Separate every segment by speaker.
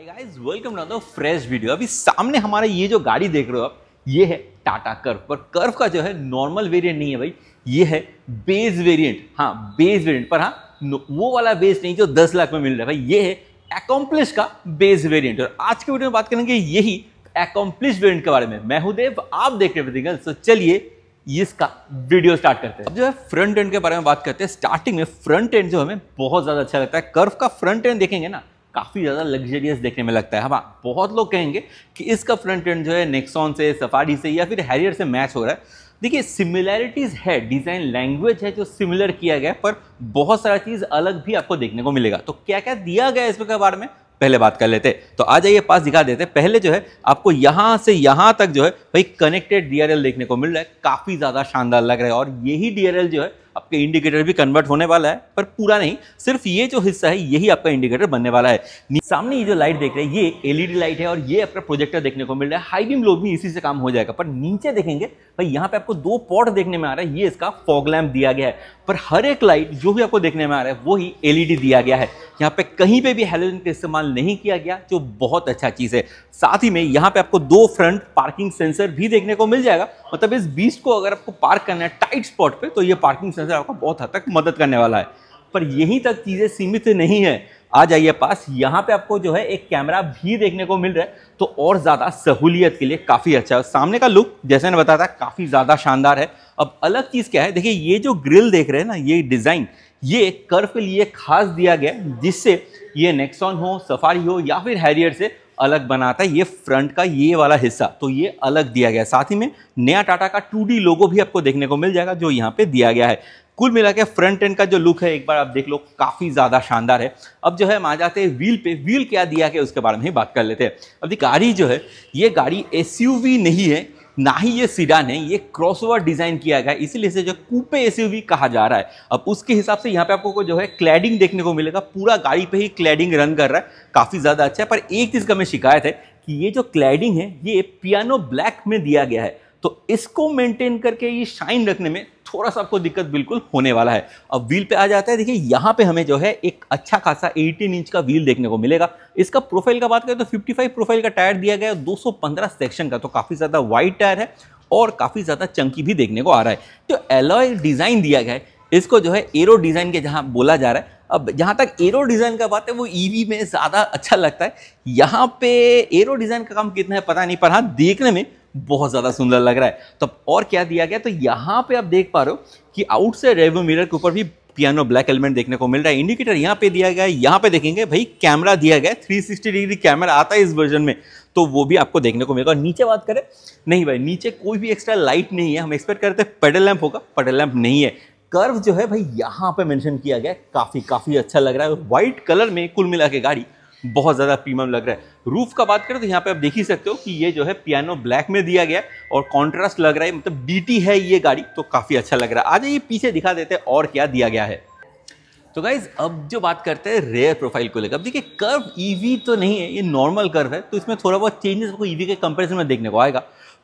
Speaker 1: hi guys welcome to the fresh video अभी सामने हमारा ये जो गाड़ी देख रहे हो आप ये है टाटा कर्व पर कर्व का जो है नॉर्मल वेरिएंट नहीं है भाई ये है बेस वेरिएंट हाँ बेस वेरिएंट पर हाँ वो वाला बेस नहीं जो 10 लाख में मिल रहा है भाई ये है एकम्प्लिश का बेस वेरियंट और आज के वीडियो में बात करेंगे यही एकम्प्लिश वेरियंट के बारे में मैं हूँ देव आप देख रहे हैं सो तो चलिए इसका वीडियो स्टार्ट करते हैं जो है फ्रंट एंड के बारे में बात करते हैं स्टार्टिंग में फ्रंट एंड जो हमें बहुत ज़्यादा अच्छा लगता है कर्व का फ्रंट एंड देखेंगे ना काफ़ी ज़्यादा लग्जरियस देखने में लगता है हाँ बहुत लोग कहेंगे कि इसका फ्रंट एंड जो है नेक्सॉन से सफारी से या फिर हैरियर से मैच हो रहा है देखिए सिमिलैरिटीज़ है डिज़ाइन लैंग्वेज है जो सिमिलर किया गया पर बहुत सारा चीज़ अलग भी आपको देखने को मिलेगा तो क्या क्या दिया गया इसमें के बारे में पहले बात कर लेते तो आ जाइए पास दिखा देते पहले जो है आपको यहाँ से यहाँ तक जो है भाई कनेक्टेड डी देखने को मिल रहा है काफ़ी ज़्यादा शानदार लग रहा है और यही डी जो है आपके इंडिकेटर भी कन्वर्ट होने वाला है पर पूरा नहीं सिर्फ ये जो हिस्सा है यही आपका इंडिकेटर बनने वाला है सामने ये जो लाइट देख रहे हैं ये एलईडी लाइट है और ये आपका प्रोजेक्टर देखने को मिल रहा है हाई बीम लो भी इसी से काम हो जाएगा पर नीचे देखेंगे भाई यहाँ पे आपको दो पॉट देखने में आ रहा है ये इसका फॉग लैम्प दिया गया है पर हर एक लाइट जो भी आपको देखने में आ रहा है वो ही एलईडी दिया गया है यहाँ पे कहीं पे भी हेलोजन का इस्तेमाल नहीं किया गया जो बहुत अच्छा चीज़ है साथ ही में यहाँ पे आपको दो फ्रंट पार्किंग सेंसर भी देखने को मिल जाएगा मतलब इस बीस को अगर आपको पार्क करना है टाइट स्पॉट पे तो ये पार्किंग तरह से आपका बहुत हद तक मदद करने वाला है पर यहीं तक चीज़ें सीमित नहीं है आ जाइए पास यहाँ पे आपको जो है एक कैमरा भी देखने को मिल रहा है तो और ज़्यादा सहूलियत के लिए काफ़ी अच्छा है सामने का लुक जैसे मैंने बताया था काफ़ी ज़्यादा शानदार है अब अलग चीज़ क्या है देखिए ये जो ग्रिल देख रहे हैं ना ये डिज़ाइन ये कर्व के लिए खास दिया गया जिससे ये नेक्सॉन हो सफारी हो या फिर हैरियर से अलग बनाता है ये फ्रंट का ये वाला हिस्सा तो ये अलग दिया गया साथ ही में नया टाटा का टू लोगो भी आपको देखने को मिल जाएगा जो यहाँ पे दिया गया है कुल मिला के फ्रंट एंड का जो लुक है एक बार आप देख लो काफ़ी ज़्यादा शानदार है अब जो है हम आ जाते हैं व्हील पे व्हील क्या दिया गया उसके बारे में ही बात कर लेते हैं अब गाड़ी जो है ये गाड़ी एस नहीं है ना ही ये सीडान है ये क्रॉसओवर डिजाइन किया गया है इसीलिए इसे जो कूपे एसयूवी कहा जा रहा है अब उसके हिसाब से यहाँ पे आपको जो है क्लैडिंग देखने को मिलेगा पूरा गाड़ी पे ही क्लैडिंग रन कर रहा है काफ़ी ज़्यादा अच्छा है पर एक चीज़ का मैं शिकायत है कि ये जो क्लैडिंग है ये पियानो ब्लैक में दिया गया है तो इसको मेंटेन करके ये शाइन रखने में थोड़ा सा आपको दिक्कत बिल्कुल होने वाला है अब व्हील पे आ जाता है देखिए यहाँ पे हमें जो है एक अच्छा खासा 18 इंच का व्हील देखने को मिलेगा इसका प्रोफाइल का बात करें तो 55 प्रोफाइल का टायर दिया गया है दो सेक्शन का तो काफ़ी ज़्यादा वाइड टायर है और काफ़ी ज़्यादा चंकी भी देखने को आ रहा है तो एलॉय डिज़ाइन दिया गया है इसको जो है एरो डिज़ाइन के जहाँ बोला जा रहा है अब जहाँ तक एरो डिज़ाइन का बात है वो ईवी e में ज़्यादा अच्छा लगता है यहाँ पे एरो डिज़ाइन का काम कितना है पता नहीं पर हाँ देखने में बहुत ज़्यादा सुंदर लग रहा है तो और क्या दिया गया तो यहाँ पे आप देख पा रहे हो कि आउटसाइड रेव्यू मिरर के ऊपर भी पियानो ब्लैक एलिमेंट देखने को मिल रहा है इंडिकेटर यहाँ पे दिया गया है यहाँ पे देखेंगे भाई कैमरा दिया गया है 360 डिग्री कैमरा आता है इस वर्जन में तो वो भी आपको देखने को मिलेगा और नीचे बात करें नहीं भाई नीचे कोई भी एक्स्ट्रा लाइट नहीं है हम एक्सपेक्ट करते हैं पेडल लैम्प होगा पेडल लैम्प नहीं है कर्व जो है भाई यहाँ पे मेंशन किया गया काफ़ी काफ़ी अच्छा लग रहा है व्हाइट कलर में कुल मिला के गाड़ी बहुत ज़्यादा प्रीमियम लग रहा है रूफ का बात करें तो यहाँ पे आप देख ही सकते हो कि ये जो है पियानो ब्लैक में दिया गया और कॉन्ट्रास्ट लग रहा है मतलब डी है ये गाड़ी तो काफ़ी अच्छा लग रहा है आ जाइए पीछे दिखा देते हैं और क्या दिया गया है तो गाइज अब जो बात करते हैं रेयर प्रोफाइल को लेकर अब देखिए कर्व ईवी e तो नहीं है ये नॉर्मल कर्व है तो इसमें थोड़ा बहुत चेंजेस आपको ईवी e के कंपेरिजन में देखने को आएगा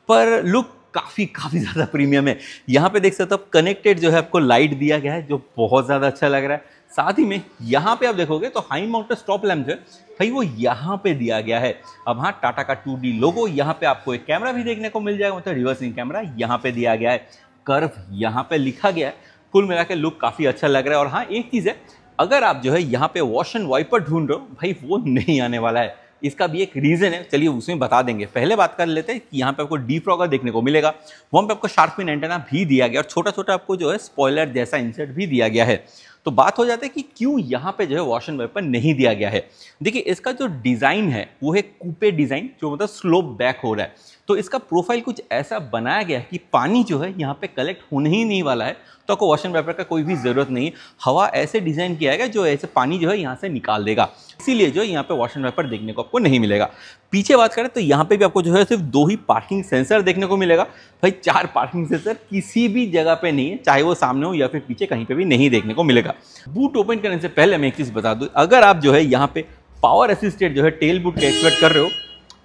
Speaker 1: पर लुक काफ़ी काफ़ी ज़्यादा प्रीमियम है यहाँ पे देख सकते हो आप कनेक्टेड जो है आपको लाइट दिया गया है जो बहुत ज़्यादा अच्छा लग रहा है साथ ही में यहाँ पे आप देखोगे तो हाई माउंटेड स्टॉप लैम्प जो है भाई वो यहाँ पे दिया गया है अब हाँ टाटा का 2D लोगो यहाँ पे आपको एक कैमरा भी देखने को मिल जाएगा मतलब रिवर्सिंग कैमरा यहाँ पे दिया गया है कर्व यहाँ पे लिखा गया है कुल मिला के लुक काफ़ी अच्छा लग रहा है और हाँ एक चीज़ है अगर आप जो है यहाँ पे वॉश एंड वाइपर ढूंढ रहे हो भाई वो नहीं आने वाला है इसका भी एक रीज़न है चलिए उसमें बता देंगे पहले बात कर लेते हैं कि यहाँ पे आपको डी फ्रॉगर देखने को मिलेगा वहाँ पे आपको शार्पिन एंटेना भी दिया गया और छोटा छोटा आपको जो है स्पॉयलर जैसा इंसर्ट भी दिया गया है तो बात हो जाती है कि क्यों यहाँ पे जो है वॉश एंड वेपन नहीं दिया गया है देखिए इसका जो डिज़ाइन है वो है कूपे डिज़ाइन जो मतलब स्लोप बैक हो रहा है तो इसका प्रोफाइल कुछ ऐसा बनाया गया है कि पानी जो है यहाँ पे कलेक्ट होने ही नहीं वाला है तो आपको वॉशिंग पेपर का कोई भी ज़रूरत नहीं है हवा ऐसे डिज़ाइन किया गया जो ऐसे पानी जो है यहाँ से निकाल देगा इसीलिए जो यहाँ पर वॉशिंग पेपर देखने को आपको नहीं मिलेगा पीछे बात करें तो यहाँ पर भी आपको जो है सिर्फ दो ही पार्किंग सेंसर देखने को मिलेगा भाई चार पार्किंग सेंसर किसी भी जगह पर नहीं है चाहे वो सामने हो या फिर पीछे कहीं पे भी नहीं देखने को मिलेगा बूट ओपन करने से पहले मैं एक चीज़ बता दूँ अगर आप जो है यहाँ पे पावर असिस्टेड जो है टेल बूट का एक्सपेक्ट कर रहे हो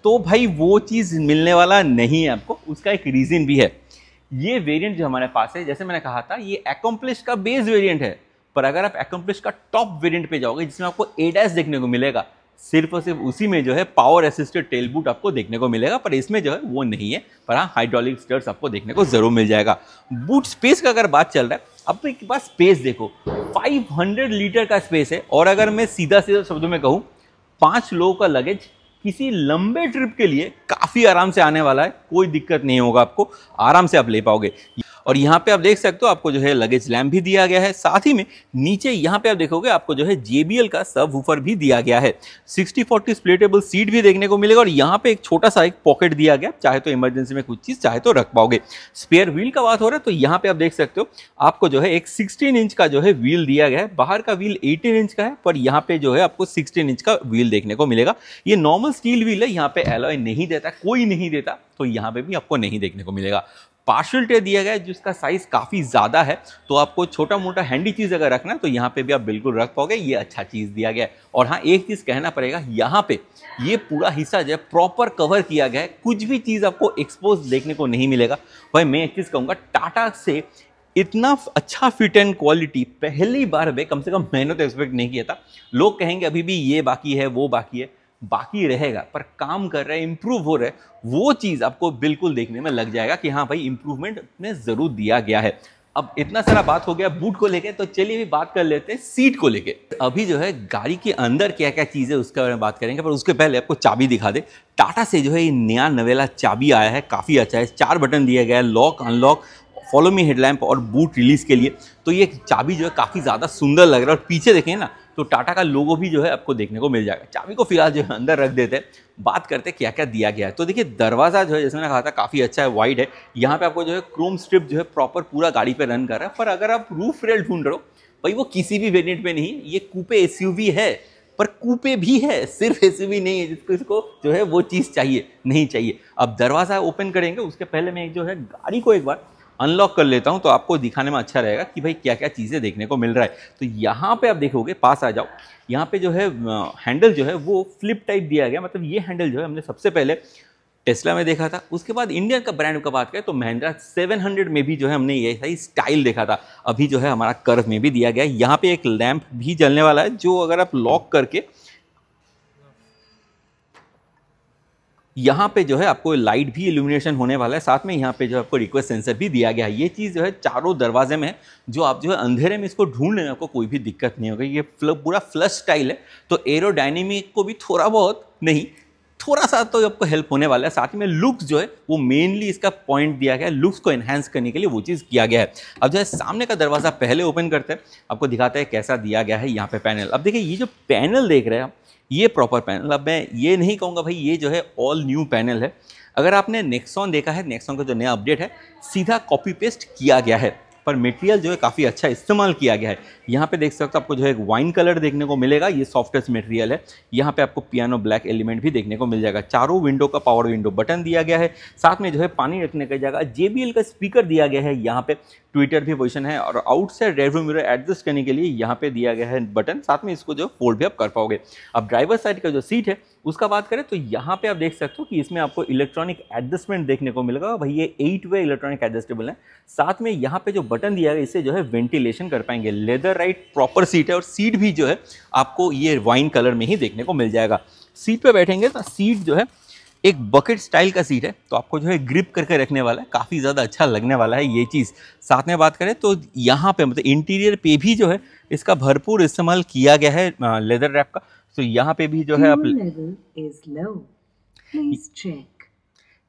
Speaker 1: तो भाई वो चीज़ मिलने वाला नहीं है आपको उसका एक रीज़न भी है ये वेरियंट जो हमारे पास है जैसे मैंने कहा था ये एकम्प्लिश का बेस वेरियंट है पर अगर आप एकम्प्लिश का टॉप वेरियंट पर जाओगे जिसमें आपको एडेस देखने को मिलेगा सिर्फ और सिर्फ उसी में जो है पावर असिस्टेड टेल बूट आपको देखने को मिलेगा पर इसमें जो है वो नहीं है पर हाँ हाइड्रोलिक स्टर्स आपको देखने को ज़रूर मिल जाएगा बूट स्पेस का अगर बात चल रहा है एक बार स्पेस देखो 500 लीटर का स्पेस है और अगर मैं सीधा सीधा शब्दों में कहूँ पाँच लोगों का लगेज किसी लंबे ट्रिप के लिए काफ़ी आराम से आने वाला है कोई दिक्कत नहीं होगा आपको आराम से आप ले पाओगे और यहाँ पे आप देख सकते हो आपको जो है लगेज लैम्प भी दिया गया है साथ ही में नीचे यहाँ पे आप देखोगे आपको जो है जे का सब भी दिया गया है सिक्सटी फोर्टी स्प्लेटेबल सीट भी देखने को मिलेगा और यहाँ पे एक छोटा सा एक पॉकेट दिया गया चाहे तो इमरजेंसी में कुछ चीज़ चाहे तो रख पाओगे स्पेयर व्हील का बात हो रहा है तो यहाँ पे आप देख सकते हो आपको जो है एक सिक्सटीन इंच का जो है व्हील दिया गया है बाहर का व्हील एटीन इंच का है पर यहाँ पे जो है आपको सिक्सटीन इंच का व्हील देखने को मिलेगा ये नॉर्मल स्टील व्हील है यहाँ पे एलॉय नहीं देता कोई नहीं देता तो यहाँ पे भी आपको नहीं देखने को मिलेगा पार्शल ट्रे दिया गया है जिसका साइज़ काफ़ी ज़्यादा है तो आपको छोटा मोटा हैंडी चीज़ अगर रखना है तो यहाँ पे भी आप बिल्कुल रख पाओगे ये अच्छा चीज़ दिया गया है और हाँ एक चीज़ कहना पड़ेगा यहाँ पे ये पूरा हिस्सा जो है प्रॉपर कवर किया गया है कुछ भी चीज़ आपको एक्सपोज देखने को नहीं मिलेगा भाई मैं एक चीज़ कहूंगा टाटा से इतना अच्छा फिट एंड क्वालिटी पहली बार में कम से कम मैंने तो एक्सपेक्ट नहीं किया था लोग कहेंगे अभी भी ये बाकी है वो बाकी है बाकी रहेगा पर काम कर रहा है इम्प्रूव हो रहा है वो चीज़ आपको बिल्कुल देखने में लग जाएगा कि हाँ भाई इंप्रूवमेंट में ज़रूर दिया गया है अब इतना सारा बात हो गया बूट को लेके तो चलिए भी बात कर लेते हैं सीट को लेके अभी जो है गाड़ी के अंदर क्या क्या चीज़ें उसके बारे में बात करेंगे पर उसके पहले आपको चाबी दिखा दे टाटा से जो है ये नया नवेला चाबी आया है काफ़ी अच्छा है चार बटन दिया गया है lock unlock follow me headlamp और बूट रिलीज़ के लिए तो ये चाबी जो है काफ़ी ज़्यादा सुंदर लग रहा है और पीछे देखें ना तो टाटा का लोगो भी जो है आपको देखने को मिल जाएगा चाबी को फिलहाल जो है अंदर रख देते हैं बात करते क्या क्या दिया गया है तो देखिए दरवाज़ा जो है जैसे मैंने कहा था काफ़ी अच्छा है वाइड है यहाँ पे आपको जो है क्रोम स्ट्रिप जो है प्रॉपर पूरा गाड़ी पे रन कर रहा है पर अगर आप रूफ रेल ढूंढ रहे हो भाई वो किसी भी वेरियंट में नहीं ये कूपे ए है पर कूपे भी है सिर्फ ए नहीं है जिसको इसको जो है वो चीज़ चाहिए नहीं चाहिए अब दरवाज़ा ओपन करेंगे उसके पहले मैं जो है गाड़ी को एक बार अनलॉक कर लेता हूँ तो आपको दिखाने में अच्छा रहेगा कि भाई क्या क्या चीज़ें देखने को मिल रहा है तो यहाँ पे आप देखोगे पास आ जाओ यहाँ पे जो है हैंडल जो है वो फ्लिप टाइप दिया गया मतलब ये हैंडल जो है हमने सबसे पहले टेस्ला में देखा था उसके बाद इंडियन का ब्रांड का बात करें तो महिंद्रा 700 में भी जो है हमने ये सही स्टाइल देखा था अभी जो है हमारा कर्व में भी दिया गया है यहाँ पे एक लैंप भी जलने वाला है जो अगर आप लॉक करके यहाँ पे जो है आपको लाइट भी इल्यूमिनेशन होने वाला है साथ में यहाँ पे जो है आपको रिक्वेस्ट सेंसर भी दिया गया है ये चीज़ जो है चारों दरवाजे में है जो आप जो है अंधेरे में इसको ढूंढ लेने आपको कोई भी दिक्कत नहीं होगी ये पूरा फ्लश स्टाइल है तो एरोडाइनेमिक को भी थोड़ा बहुत नहीं थोड़ा सा तो आपको हेल्प होने वाला है साथ में लुक्स जो है वो मेनली इसका पॉइंट दिया गया है लुक्स को एनहेंस करने के लिए वो चीज़ किया गया है अब जो है सामने का दरवाज़ा पहले ओपन करते हैं आपको दिखाता है कैसा दिया गया है यहाँ पे पैनल अब देखिए ये जो पैनल देख रहे हैं आप ये प्रॉपर पैनल अब मैं ये नहीं कहूँगा भाई ये जो है ऑल न्यू पैनल है अगर आपने नेक्सॉन देखा है नेक्सॉन का जो नया अपडेट है सीधा कॉपी पेस्ट किया गया है पर मटेरियल जो है काफ़ी अच्छा इस्तेमाल किया गया है यहाँ पे देख सकते हो आपको जो है एक वाइन कलर देखने को मिलेगा ये सॉफ्टेस्ट मटेरियल है यहाँ पे आपको पियानो ब्लैक एलिमेंट भी देखने को मिल जाएगा चारों विंडो का पावर विंडो बटन दिया गया है साथ में जो है पानी रखने का जगह जे का स्पीकर दिया गया है यहाँ पे ट्विटर भी पोजिशन है और आउटसाइड रेडरूम मिरर एडजस्ट करने के लिए यहाँ पे दिया गया है बटन साथ में इसको जो फोल्ड भी आप कर पाओगे अब ड्राइवर साइड का जो सीट है उसका बात करें तो यहाँ पे आप देख सकते हो कि इसमें आपको इलेक्ट्रॉनिक एडजस्टमेंट देखने को मिलेगा भाई ये एट वे इलेक्ट्रॉनिक एडजस्टेबल है साथ में यहाँ पे जो बटन दिया गया इससे जो है वेंटिलेशन कर पाएंगे लेदर राइट प्रॉपर सीट है और सीट भी जो है आपको ये वाइन कलर में ही देखने को मिल जाएगा सीट पर बैठेंगे तो सीट जो है एक बकेट स्टाइल का सीट है तो आपको जो है ग्रिप करके रखने वाला है काफ़ी ज़्यादा अच्छा लगने वाला है ये चीज़ साथ में बात करें तो यहाँ पे मतलब इंटीरियर पे भी जो है इसका भरपूर इस्तेमाल किया गया है लेदर रैप का तो यहाँ पे भी जो है आप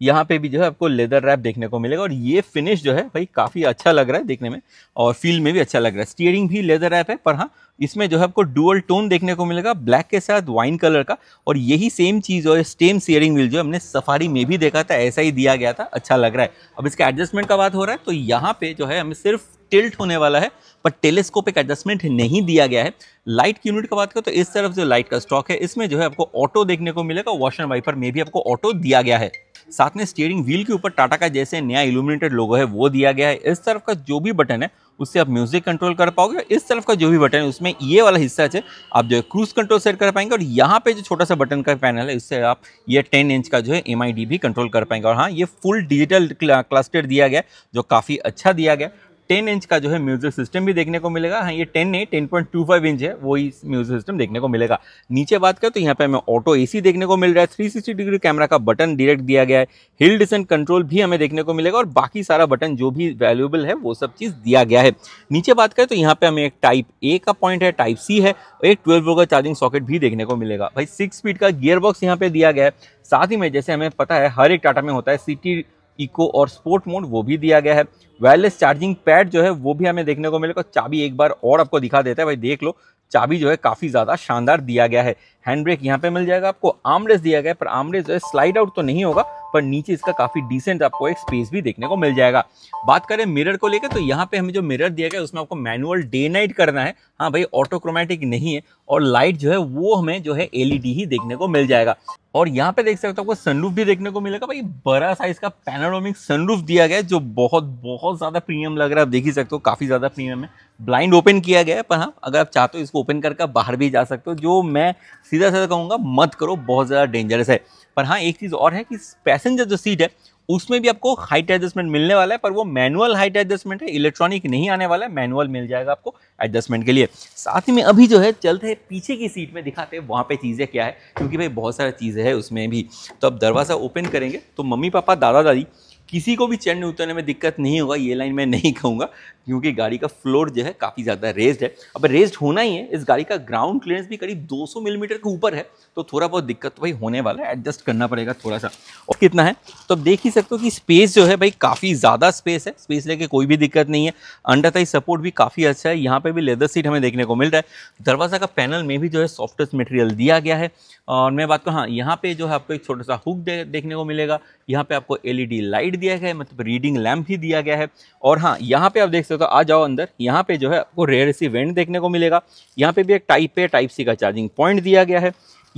Speaker 1: यहाँ पे भी जो है आपको लेदर रैप देखने को मिलेगा और ये फिनिश जो है भाई काफ़ी अच्छा लग रहा है देखने में और फील में भी अच्छा लग रहा है स्टीयरिंग भी लेदर रैप है पर हाँ इसमें जो है आपको डुअल टोन देखने को मिलेगा ब्लैक के साथ वाइन कलर का और यही सेम चीज़ और सेम स्टीयरिंग व्हील जो हमने सफारी में भी देखा था ऐसा ही दिया गया था अच्छा लग रहा है अब इसके एडजस्टमेंट का बात हो रहा है तो यहाँ पे जो है हमें सिर्फ टिल्ट होने वाला है पर टेलीस्कोप एक एडजस्टमेंट नहीं दिया गया है लाइट की यूनिट की बात करें तो इस तरफ जो लाइट का स्टॉक है इसमें जो है आपको ऑटो देखने को मिलेगा वॉशर वाइपर में भी आपको ऑटो दिया गया है साथ में स्टीयरिंग व्हील के ऊपर टाटा का जैसे नया इल्यूमिनेटेड लोगो है वो दिया गया है इस तरफ का जो भी बटन है उससे आप म्यूजिक कंट्रोल कर पाओगे इस तरफ का जो भी बटन है उसमें ये वाला हिस्सा है आप जो है क्रूज कंट्रोल सेट कर पाएंगे और यहाँ पे जो छोटा सा बटन का पैनल है इससे आप ये टेन इंच का जो है एम भी कंट्रोल कर पाएंगे और हाँ ये फुल डिजिटल क्लस्टर दिया गया जो काफ़ी अच्छा दिया गया 10 इंच का जो है म्यूजिक सिस्टम भी देखने को मिलेगा हाँ ये 10 नहीं 10.25 इंच है वही म्यूजिक सिस्टम देखने को मिलेगा नीचे बात करें तो यहाँ पे हमें ऑटो एसी देखने को मिल रहा है 360 डिग्री कैमरा का बटन डायरेक्ट दिया गया है हिल डिसेंट कंट्रोल भी हमें देखने को मिलेगा और बाकी सारा बटन जो भी वैल्यूएबल है वो सब चीज़ दिया गया है नीचे बात करें तो यहाँ पे हमें एक टाइप ए का पॉइंट है टाइप सी है और एक ट्वेल्व का चार्जिंग सॉकेट भी देखने को मिलेगा भाई सिक्स स्पीड का गियर बॉक्स यहाँ पे दिया गया है साथ ही में जैसे हमें पता है हर एक टाटा में होता है सिटी इको और स्पोर्ट मोड वो भी दिया गया है वायरलेस चार्जिंग पैड जो है वो भी हमें देखने को मिलेगा चाबी एक बार और आपको दिखा देता है भाई देख लो चाबी जो है काफ़ी ज़्यादा शानदार दिया गया है हैंड ब्रेक यहाँ पे मिल जाएगा आपको आमरेस दिया गया है पर आमरेस जो है स्लाइड आउट तो नहीं होगा पर नीचे इसका काफ़ी डिसेंट आपको एक स्पेस भी देखने को मिल जाएगा बात करें मिरर को लेकर तो यहाँ पे हमें जो मिरर दिया गया उसमें आपको मैनुअल डे नाइट करना है हाँ भाई ऑटोक्रोमेटिक नहीं है और लाइट जो है वो हमें जो है एलईडी ही देखने को मिल जाएगा और यहाँ पे देख सकते हो आपको सनरूफ भी देखने को मिलेगा भाई बड़ा साइज का पैनोरोमिक सनरूफ दिया गया है जो बहुत बहुत ज़्यादा प्रीमियम लग रहा है आप देख ही सकते हो काफ़ी ज़्यादा प्रीमियम है ब्लाइंड ओपन किया गया है पर हाँ अगर आप चाहते हो इसको ओपन करके बाहर भी जा सकते हो जो मैं सीधा सीधा कहूंगा मत करो बहुत ज़्यादा डेंजरस है पर हाँ एक चीज़ और है कि पैसेंजर जो सीट है उसमें भी आपको हाइट एडजस्टमेंट मिलने वाला है पर वो मैनुअल हाइट एडजस्टमेंट है इलेक्ट्रॉनिक नहीं आने वाला है मैनुअल मिल जाएगा आपको एडजस्टमेंट के लिए साथ में अभी जो है चलते पीछे की सीट में दिखाते हैं वहाँ पे चीज़ें क्या है क्योंकि भाई बहुत सारी चीज़ें हैं उसमें भी तो अब दरवाज़ा ओपन करेंगे तो मम्मी पापा दादा दादी किसी को भी चढ़ने उतरने में दिक्कत नहीं होगा ये लाइन मैं नहीं कहूँगा क्योंकि गाड़ी का फ्लोर जो है काफ़ी ज़्यादा रेस्ड है अब रेस्ड होना ही है इस गाड़ी का ग्राउंड क्लियरेंस भी करीब 200 मिलीमीटर mm के ऊपर है तो थोड़ा बहुत दिक्कत तो भाई होने वाला है एडजस्ट करना पड़ेगा थोड़ा सा और कितना है तो अब देख ही सकते हो कि स्पेस जो है भाई काफ़ी ज़्यादा स्पेस है स्पेस लेके कोई भी दिक्कत नहीं है अंडर ताई सपोर्ट भी काफ़ी अच्छा है यहाँ पर भी लेदर सीट हमें देखने को मिल रहा है दरवाज़ा का पैनल में भी जो है सॉफ्टेस्ट मटेरियल दिया गया है और मैं बात करूँ हाँ यहाँ पे जो है आपको एक छोटा सा हुक देखने को मिलेगा यहाँ पे आपको एल लाइट दिया गया है मतलब रीडिंग लैम्प ही दिया गया है और हाँ यहाँ पे आप देख सकते हो आ जाओ अंदर यहाँ पे जो है आपको रेयर सी वेंट देखने को मिलेगा यहाँ पे भी एक टाइप ए टाइप सी का चार्जिंग पॉइंट दिया गया है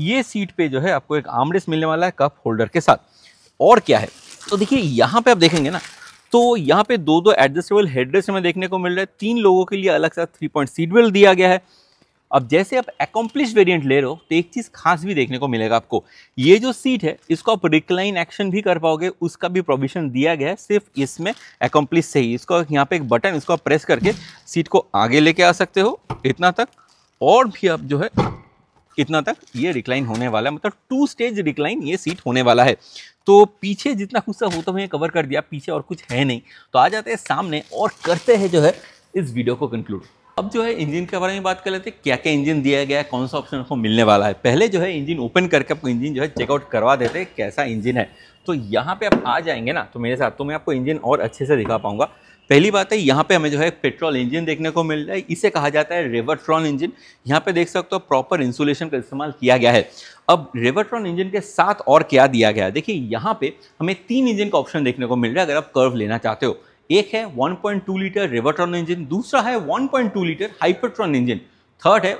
Speaker 1: ये सीट पे जो है आपको एक आमरेस मिलने वाला है कप होल्डर के साथ और क्या है तो देखिए यहाँ पे आप देखेंगे ना तो यहाँ पे दो दो एडजस्टेबल हेडरेस्ट हमें देखने को मिल रहा है तीन लोगों के लिए अलग सा थ्री पॉइंट सीट बेल्ट दिया गया है अब जैसे आप एकम्प्लिश वेरिएंट ले रहे हो तो एक चीज़ खास भी देखने को मिलेगा आपको ये जो सीट है इसको आप रिक्लाइन एक्शन भी कर पाओगे उसका भी प्रोविजन दिया गया है सिर्फ इसमें एकम्प्लिश से ही इसको यहाँ पे एक बटन इसको आप प्रेस करके सीट को आगे लेके आ सकते हो इतना तक और भी आप जो है इतना तक ये रिक्लाइन होने वाला है मतलब टू स्टेज रिक्लाइन ये सीट होने वाला है तो पीछे जितना गुस्सा होता हुआ कवर कर दिया पीछे और कुछ है नहीं तो आ जाते हैं सामने और करते हैं जो है इस वीडियो को कंक्लूड अब जो है इंजन के बारे में बात कर लेते हैं क्या क्या इंजन दिया गया है कौन सा ऑप्शन आपको मिलने वाला है पहले जो है इंजन ओपन करके आपको इंजन जो है चेकआउट करवा देते हैं कैसा इंजन है तो यहाँ पे आप आ जाएंगे ना तो मेरे साथ तो मैं आपको इंजन और अच्छे से दिखा पाऊंगा पहली बात है यहाँ पे हमें जो है पेट्रोल इंजन देखने को मिल रहा है इसे कहा जाता है रेवरट्रॉन इंजन यहाँ पे देख सकते हो प्रॉपर इंसुलेशन का इस्तेमाल किया गया है अब रेवरट्रॉन इंजन के साथ और क्या दिया गया है देखिए यहाँ पे हमें तीन इंजन का ऑप्शन देखने को मिल रहा है अगर आप कर्व लेना चाहते हो एक है 1.2 लीटर रिवर्ट्रॉन इंजन दूसरा है 1.2 लीटर हाइपरट्रॉन इंजन थर्ड है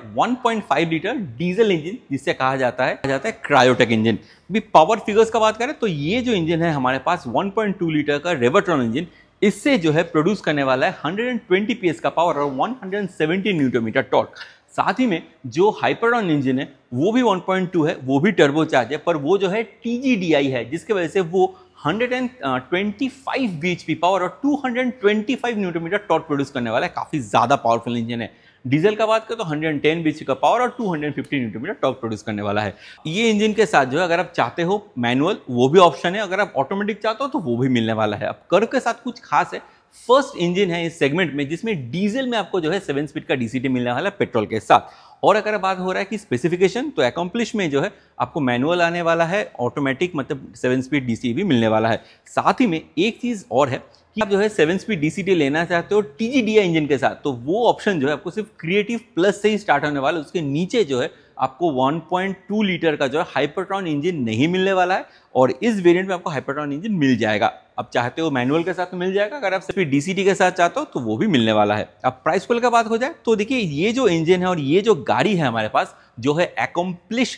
Speaker 1: 1.5 लीटर डीजल इंजन जिसे कहा जाता है कहा जाता है क्रायोटेक इंजन अभी पावर फिगर्स का बात करें तो ये जो इंजन है हमारे पास 1.2 लीटर का रेवर्ट्रॉन इंजन इससे जो है प्रोड्यूस करने वाला है 120 पीएस का पावर और 170 न्यूटन मीटर टॉर्क साथ ही में जो हाइपरडॉन इंजन है वो भी 1.2 है वो भी टर्बोचार्ज है पर वो जो है टी है जिसके वजह से वो 125 bhp पावर और 225 न्यूटन मीटर टॉर्क प्रोड्यूस करने वाला है काफ़ी ज़्यादा पावरफुल इंजन है डीजल का बात करें तो 110 बीच का पावर और 250 न्यूटन मीटर टॉर्क प्रोड्यूस करने वाला है ये इंजन के साथ जो है अगर आप चाहते हो मैनुअल वो भी ऑप्शन है अगर आप ऑटोमेटिक चाहते हो तो वो भी मिलने वाला है अब कर के साथ कुछ खास है फर्स्ट इंजन है इस सेगमेंट में जिसमें डीजल में आपको जो है सेवन स्पीड का डीसीटी मिलने वाला है पेट्रोल के साथ और अगर बात हो रहा है कि स्पेसिफिकेशन तो अकॉम्पलिश में जो है आपको मैनुअल आने वाला है ऑटोमेटिक मतलब सेवन स्पीड डी भी मिलने वाला है साथ ही में एक चीज़ और है कि आप जो है सेवन स्पीड डीसीटी लेना चाहते हो टीजीडीआई इंजन के साथ तो वो ऑप्शन जो है आपको सिर्फ क्रिएटिव प्लस से ही स्टार्ट होने वाला है उसके नीचे जो है आपको 1.2 लीटर का जो है हाइपरट्रॉन इंजन नहीं मिलने वाला है और इस वेरिएंट में आपको हाइपरट्रॉन इंजन मिल जाएगा आप चाहते हो मैनुअल के साथ मिल जाएगा अगर आप सिर्फ डीसीटी के साथ चाहते हो तो वो भी मिलने वाला है अब प्राइस पुल का बात हो जाए तो देखिए ये जो इंजन है और ये जो गाड़ी है हमारे पास जो है एकम्प्लिश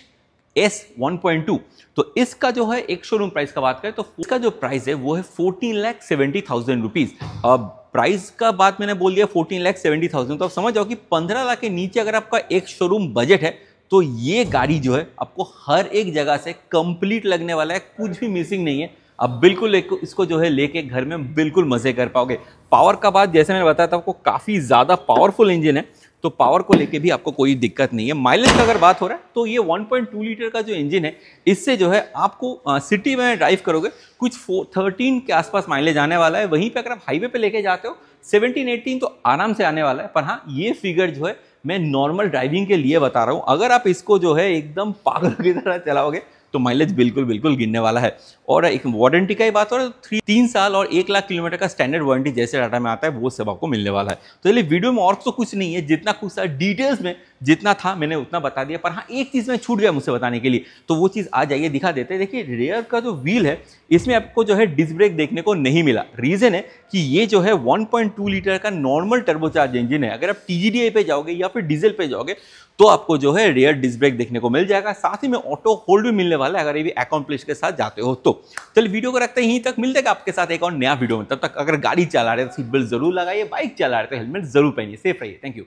Speaker 1: एस वन तो इसका जो है एक शोरूम प्राइस का बात करें तो इसका जो प्राइस है वो है fourteen lakh seventy thousand rupees अब प्राइस का बात मैंने बोल दिया फोर्टीन लैख सेवेंटी थाउजेंड तो आप समझ जाओ कि पंद्रह लाख के नीचे अगर आपका एक शोरूम बजट है तो ये गाड़ी जो है आपको हर एक जगह से कंप्लीट लगने वाला है कुछ भी मिसिंग नहीं है आप बिल्कुल इसको जो है लेके घर में बिल्कुल मज़े कर पाओगे पावर का बात जैसे मैंने बताया था आपको काफ़ी ज़्यादा पावरफुल इंजन है तो पावर को लेके भी आपको कोई दिक्कत नहीं है माइलेज का अगर बात हो रहा है तो ये 1.2 लीटर का जो इंजन है इससे जो है आपको आ, सिटी में ड्राइव करोगे कुछ थर्टीन के आसपास माइलेज आने वाला है वहीं पे अगर आप हाईवे पे लेके जाते हो 17 18 तो आराम से आने वाला है पर हाँ ये फिगर जो है मैं नॉर्मल ड्राइविंग के लिए बता रहा हूँ अगर आप इसको जो है एकदम पागल की तरह चलाओगे तो माइलेज बिल्कुल बिल्कुल गिनने वाला है और एक वारंटी का ही बात हो रहा है थ्री तीन साल और एक लाख किलोमीटर का स्टैंडर्ड वारंटी जैसे डाटा में आता है वो सब आपको मिलने वाला है तो चलिए वीडियो में और तो कुछ नहीं है जितना कुछ डिटेल्स में जितना था मैंने उतना बता दिया पर हाँ एक चीज़ में छूट गया मुझसे बताने के लिए तो वो चीज़ आ जाइए दिखा देते हैं देखिए रेयर का जो व्हील है इसमें आपको जो है डिस्क ब्रेक देखने को नहीं मिला रीज़न है कि ये जो है 1.2 लीटर का नॉर्मल टर्बोचार्ज इंजन है अगर आप टी पे जाओगे या फिर डीजल पे जाओगे तो आपको जो है रेयर डिस्क ब्रेक देखने को मिल जाएगा साथ ही में ऑटो होल्ड भी मिलने वाला है अगर ये भी अकॉम्प्लिश के साथ जाते हो तो चलिए वीडियो को रखते हैं यहीं तक मिलते हैं आपके साथ एक और नया वीडियो में तब तक अगर गाड़ी चला रहे तो सीट बेल्ट जरूर लगाइए बाइक चला रहे तो हेलमेट जरूर पहनिए सेफ रहिए थैंक यू